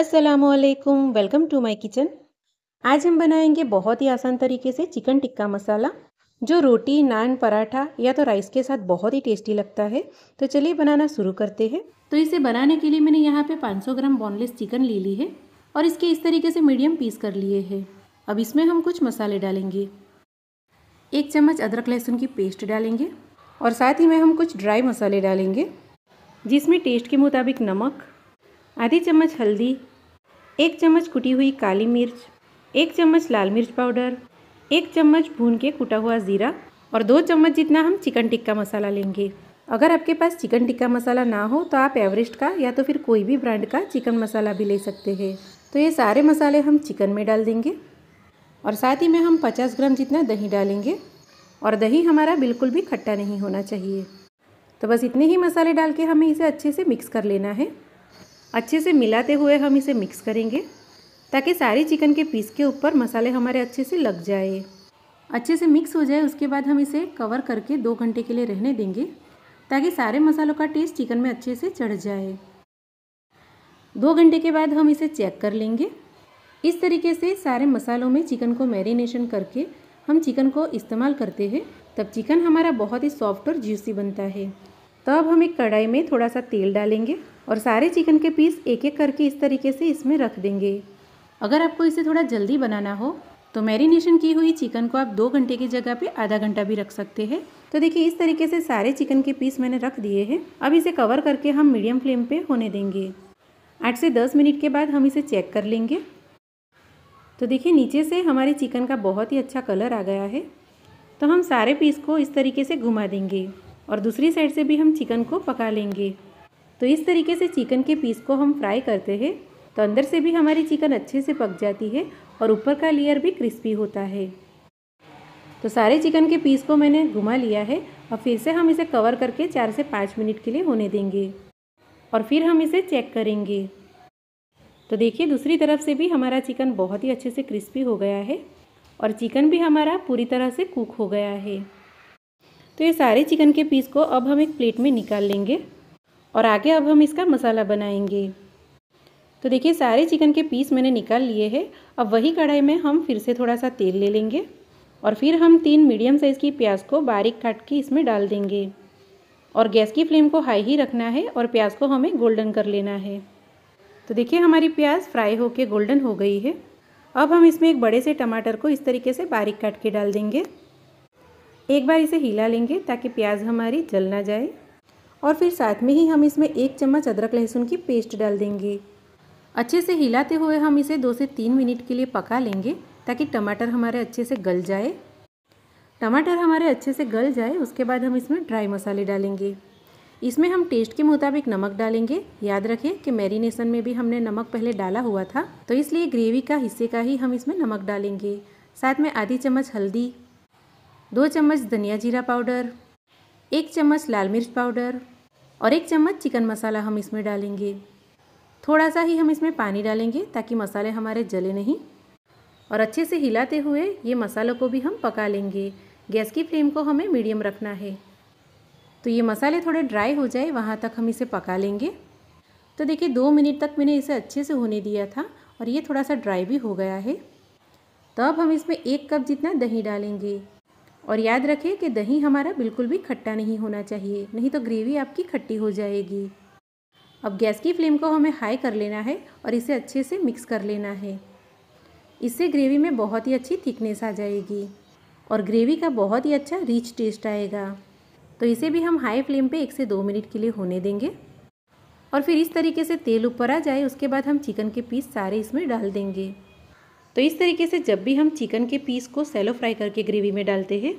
असलकम welcome to my kitchen आज हम बनाएंगे बहुत ही आसान तरीके से चिकन टिक्का मसाला जो रोटी नान पराठा या तो राइस के साथ बहुत ही टेस्टी लगता है तो चलिए बनाना शुरू करते हैं तो इसे बनाने के लिए मैंने यहाँ पे 500 ग्राम बोनलेस चिकन ले ली है और इसके इस तरीके से मीडियम पीस कर लिए हैं अब इसमें हम कुछ मसाले डालेंगे एक चम्मच अदरक लहसुन की पेस्ट डालेंगे और साथ ही में हम कुछ ड्राई मसाले डालेंगे जिसमें टेस्ट के मुताबिक नमक आधी चम्मच हल्दी एक चम्मच कुटी हुई काली मिर्च एक चम्मच लाल मिर्च पाउडर एक चम्मच भून के कुटा हुआ ज़ीरा और दो चम्मच जितना हम चिकन टिक्का मसाला लेंगे अगर आपके पास चिकन टिक्का मसाला ना हो तो आप एवरेस्ट का या तो फिर कोई भी ब्रांड का चिकन मसाला भी ले सकते हैं तो ये सारे मसाले हम चिकन में डाल देंगे और साथ ही में हम 50 ग्राम जितना दही डालेंगे और दही हमारा बिल्कुल भी खट्टा नहीं होना चाहिए तो बस इतने ही मसाले डाल के हमें इसे अच्छे से मिक्स कर लेना है अच्छे से मिलाते हुए हम इसे मिक्स करेंगे ताकि सारी चिकन के पीस के ऊपर मसाले हमारे अच्छे से लग जाए अच्छे से मिक्स हो जाए उसके बाद हम इसे कवर करके दो घंटे के लिए रहने देंगे ताकि सारे मसालों का टेस्ट चिकन में अच्छे से चढ़ जाए दो घंटे के बाद हम इसे चेक कर लेंगे इस तरीके से सारे मसालों में चिकन को मैरिनेशन करके हम चिकन को इस्तेमाल करते हैं तब चिकन हमारा बहुत ही सॉफ्ट और जूसी बनता है तो अब हम एक कढ़ाई में थोड़ा सा तेल डालेंगे और सारे चिकन के पीस एक एक करके इस तरीके से इसमें रख देंगे अगर आपको इसे थोड़ा जल्दी बनाना हो तो मैरिनेशन की हुई चिकन को आप दो घंटे की जगह पे आधा घंटा भी रख सकते हैं तो देखिए इस तरीके से सारे चिकन के पीस मैंने रख दिए हैं अब इसे कवर करके हम मीडियम फ्लेम पे होने देंगे आठ से दस मिनट के बाद हम इसे चेक कर लेंगे तो देखिए नीचे से हमारे चिकन का बहुत ही अच्छा कलर आ गया है तो हम सारे पीस को इस तरीके से घुमा देंगे और दूसरी साइड से भी हम चिकन को पका लेंगे तो इस तरीके से चिकन के पीस को हम फ्राई करते हैं तो अंदर से भी हमारी चिकन अच्छे से पक जाती है और ऊपर का लेयर भी क्रिस्पी होता है तो सारे चिकन के पीस को मैंने घुमा लिया है और फिर से हम इसे कवर करके चार से पाँच मिनट के लिए होने देंगे और फिर हम इसे चेक करेंगे तो देखिए दूसरी तरफ से भी हमारा चिकन बहुत ही अच्छे से क्रिस्पी हो गया है और चिकन भी हमारा पूरी तरह से कुक हो गया है तो ये सारे चिकन के पीस को अब हम एक प्लेट में निकाल लेंगे और आगे अब हम इसका मसाला बनाएंगे तो देखिए सारे चिकन के पीस मैंने निकाल लिए हैं अब वही कढ़ाई में हम फिर से थोड़ा सा तेल ले लेंगे और फिर हम तीन मीडियम साइज़ की प्याज को बारीक काट के इसमें डाल देंगे और गैस की फ्लेम को हाई ही रखना है और प्याज को हमें गोल्डन कर लेना है तो देखिए हमारी प्याज फ्राई होके गोल्डन हो गई है अब हम इसमें एक बड़े से टमाटर को इस तरीके से बारीक काट के डाल देंगे एक बार इसे हिला लेंगे ताकि प्याज हमारी जल ना जाए और फिर साथ में ही हम इसमें एक चम्मच अदरक लहसुन की पेस्ट डाल देंगे अच्छे से हिलाते हुए हम इसे दो से तीन मिनट के लिए पका लेंगे ताकि टमाटर हमारे अच्छे से गल जाए टमाटर हमारे अच्छे से गल जाए उसके बाद हम इसमें ड्राई मसाले डालेंगे इसमें हम टेस्ट के मुताबिक नमक डालेंगे याद रखें कि मैरिनेशन में भी हमने नमक पहले डाला हुआ था तो इसलिए ग्रेवी का हिस्से का ही हम इसमें नमक डालेंगे साथ में आधी चम्मच हल्दी दो चम्मच धनिया जीरा पाउडर एक चम्मच लाल मिर्च पाउडर और एक चम्मच चिकन मसाला हम इसमें डालेंगे थोड़ा सा ही हम इसमें पानी डालेंगे ताकि मसाले हमारे जले नहीं और अच्छे से हिलाते हुए ये मसालों को भी हम पका लेंगे गैस की फ्लेम को हमें मीडियम रखना है तो ये मसाले थोड़े ड्राई हो जाए वहाँ तक हम इसे पका लेंगे तो देखिए दो मिनट तक मैंने इसे अच्छे से होने दिया था और ये थोड़ा सा ड्राई भी हो गया है तब तो हम इसमें एक कप जितना दही डालेंगे और याद रखें कि दही हमारा बिल्कुल भी खट्टा नहीं होना चाहिए नहीं तो ग्रेवी आपकी खट्टी हो जाएगी अब गैस की फ्लेम को हमें हाई कर लेना है और इसे अच्छे से मिक्स कर लेना है इससे ग्रेवी में बहुत ही अच्छी थिकनेस आ जाएगी और ग्रेवी का बहुत ही अच्छा रिच टेस्ट आएगा तो इसे भी हम हाई फ्लेम पे एक से दो मिनट के लिए होने देंगे और फिर इस तरीके से तेल ऊपर आ जाए उसके बाद हम चिकन के पीस सारे इसमें डाल देंगे तो इस तरीके से जब भी हम चिकन के पीस को सैलो फ्राई करके ग्रेवी में डालते हैं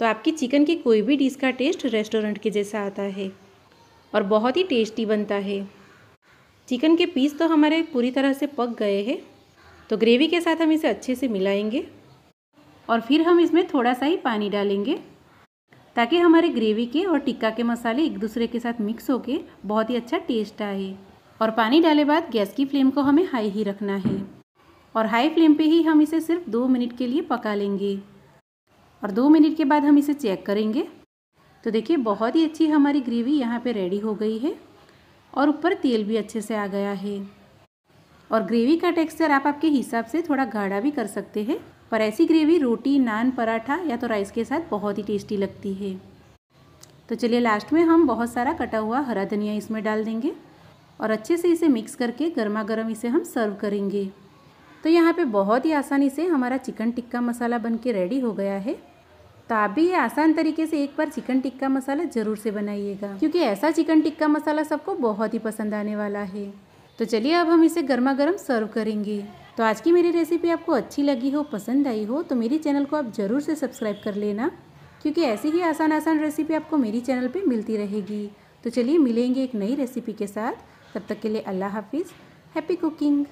तो आपकी चिकन की कोई भी डिश का टेस्ट रेस्टोरेंट के जैसा आता है और बहुत ही टेस्टी बनता है चिकन के पीस तो हमारे पूरी तरह से पक गए हैं तो ग्रेवी के साथ हम इसे अच्छे से मिलाएंगे और फिर हम इसमें थोड़ा सा ही पानी डालेंगे ताकि हमारे ग्रेवी के और टिक्का के मसाले एक दूसरे के साथ मिक्स होके बहुत ही अच्छा टेस्ट आए और पानी डाले बाद गैस की फ्लेम को हमें हाई ही रखना है और हाई फ्लेम पे ही हम इसे सिर्फ दो मिनट के लिए पका लेंगे और दो मिनट के बाद हम इसे चेक करेंगे तो देखिए बहुत ही अच्छी हमारी ग्रेवी यहाँ पे रेडी हो गई है और ऊपर तेल भी अच्छे से आ गया है और ग्रेवी का टेक्सचर आप आपके हिसाब से थोड़ा गाढ़ा भी कर सकते हैं पर ऐसी ग्रेवी रोटी नान पराठा या तो राइस के साथ बहुत ही टेस्टी लगती है तो चलिए लास्ट में हम बहुत सारा कटा हुआ हरा धनिया इसमें डाल देंगे और अच्छे से इसे मिक्स करके गर्मा गर्म इसे हम सर्व करेंगे तो यहाँ पे बहुत ही आसानी से हमारा चिकन टिक्का मसाला बन के रेडी हो गया है तो आप भी ये आसान तरीके से एक बार चिकन टिक्का मसाला ज़रूर से बनाइएगा क्योंकि ऐसा चिकन टिक्का मसाला सबको बहुत ही पसंद आने वाला है तो चलिए अब हम इसे गर्मा गर्म सर्व करेंगे तो आज की मेरी रेसिपी आपको अच्छी लगी हो पसंद आई हो तो मेरे चैनल को आप ज़रूर से सब्सक्राइब कर लेना क्योंकि ऐसी ही आसान आसान रेसिपी आपको मेरी चैनल पर मिलती रहेगी तो चलिए मिलेंगे एक नई रेसिपी के साथ तब तक के लिए अल्लाह हाफिज़ हैप्पी कुकिंग